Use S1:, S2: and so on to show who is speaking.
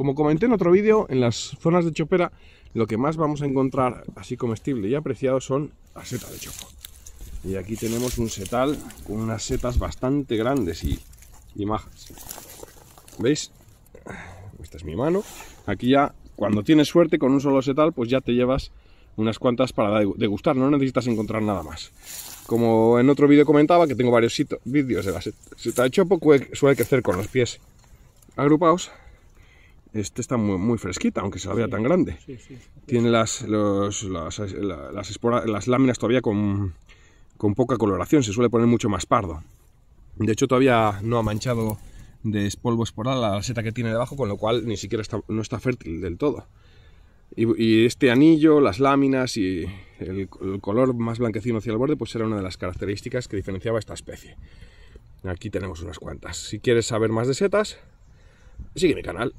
S1: Como comenté en otro vídeo, en las zonas de chopera lo que más vamos a encontrar así comestible y apreciado son las setas de chopo. Y aquí tenemos un setal con unas setas bastante grandes y, majas. ¿Veis? Esta es mi mano. Aquí ya, cuando tienes suerte con un solo setal, pues ya te llevas unas cuantas para degustar, no necesitas encontrar nada más. Como en otro vídeo comentaba, que tengo varios vídeos de la seta de chopo, suele crecer con los pies agrupados este está muy, fresquita, aunque se la vea tan grande. Tiene las, las, las, láminas todavía con, poca coloración, se suele poner mucho más pardo. De hecho, todavía no ha manchado de espolvo esporal la seta que tiene debajo, con lo cual ni siquiera no está fértil del todo. Y, este anillo, las láminas y el, el, color más blanquecino hacia el borde, pues era una de las características que diferenciaba esta especie. Aquí tenemos unas cuantas. Si quieres saber más de setas, sigue mi canal.